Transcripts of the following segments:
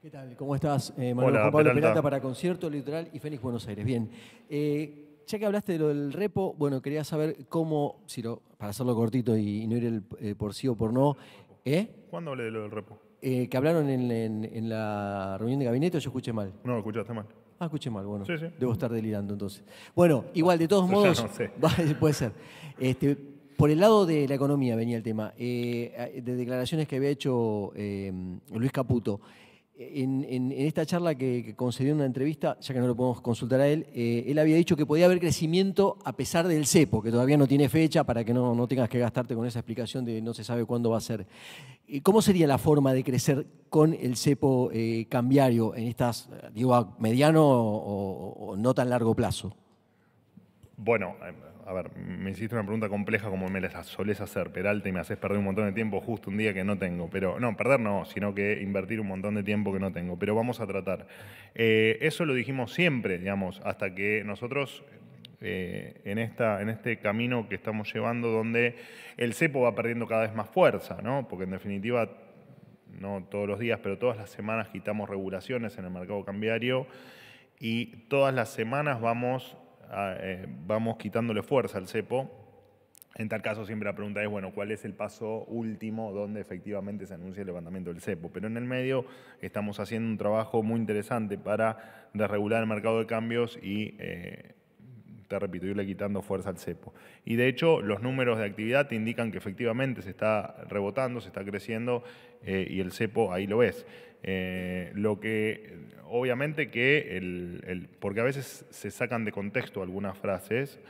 ¿Qué tal? ¿Cómo estás? Eh, Manuel Hola, Juan Pablo Peralta. para Concierto Literal y Fénix Buenos Aires. Bien. Eh, ya que hablaste de lo del repo, bueno, quería saber cómo, si para hacerlo cortito y, no ir el, eh, por sí o por no. ¿Eh? ¿Cuándo hablé de lo del repo? que hablaron en, la reunión de gabinete o yo escuché mal. No, escuchaste mal. Ah, escuché mal, bueno. Debo estar delirando entonces. Bueno, igual, de todos modos. No sé. puede ser. Este, por el lado de la economía venía el tema. de declaraciones que había hecho Luis Caputo en, esta charla que, concedió una entrevista, ya que no lo podemos consultar a él, eh, él había dicho que podía haber crecimiento a pesar del cepo, que todavía no tiene fecha para que no, tengas que gastarte con esa explicación de no se sabe cuándo va a ser. ¿Cómo sería la forma de crecer con el cepo eh, cambiario en estas, digo, a mediano o no tan largo plazo? Bueno, eh, a ver, me hiciste una pregunta compleja como me la solés hacer, Peralta, y me haces perder un montón de tiempo justo un día que no tengo. Pero, no, perder no, sino que invertir un montón de tiempo que no tengo. Pero vamos a tratar. Eh, eso lo dijimos siempre, digamos, hasta que nosotros eh, en, esta, en este camino que estamos llevando, donde el cepo va perdiendo cada vez más fuerza, ¿no? Porque en definitiva, no todos los días, pero todas las semanas quitamos regulaciones en el mercado cambiario y todas las semanas vamos eh, vamos quitándole fuerza al cepo. En tal caso siempre la pregunta es, bueno, ¿cuál es el paso último donde efectivamente se anuncia el levantamiento del cepo? Pero en el medio estamos haciendo un trabajo muy interesante para desregular el mercado de cambios y eh, te repito, irle quitando fuerza al cepo. Y de hecho, los números de actividad te indican que efectivamente se está rebotando, se está creciendo eh, y el cepo ahí lo ves. Eh, lo que, obviamente que, el, porque a veces se sacan de contexto algunas frases,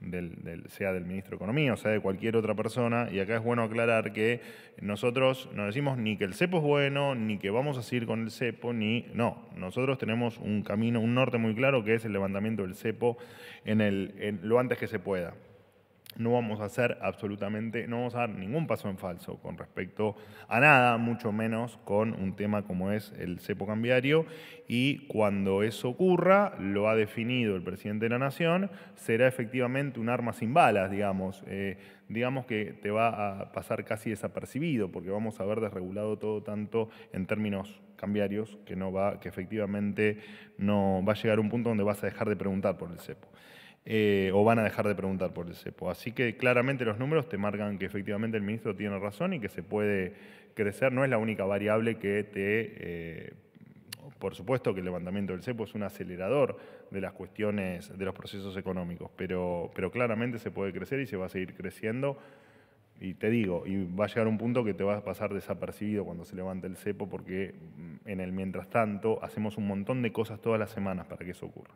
del, sea del ministro de Economía o sea de cualquier otra persona, y acá es bueno aclarar que nosotros no decimos ni que el CEPO es bueno, ni que vamos a seguir con el CEPO, ni... No, nosotros tenemos un camino, un norte muy claro que es el levantamiento del CEPO en, el, lo antes que se pueda no vamos a hacer absolutamente, no vamos a dar ningún paso en falso con respecto a nada, mucho menos con un tema como es el cepo cambiario. Y cuando eso ocurra, lo ha definido el presidente de la Nación, será efectivamente un arma sin balas, digamos. Eh, digamos que te va a pasar casi desapercibido, porque vamos a haber desregulado todo tanto en términos cambiarios que, no va, que efectivamente no va a llegar a un punto donde vas a dejar de preguntar por el cepo. Eh, o van a dejar de preguntar por el cepo. Así que claramente los números te marcan que efectivamente el ministro tiene razón y que se puede crecer. No es la única variable que te... Eh, por supuesto que el levantamiento del cepo es un acelerador de las cuestiones, de los procesos económicos, pero, pero claramente se puede crecer y se va a seguir creciendo. Y te digo, y va a llegar un punto que te va a pasar desapercibido cuando se levante el cepo, porque mm, en el mientras tanto hacemos un montón de cosas todas las semanas para que eso ocurra.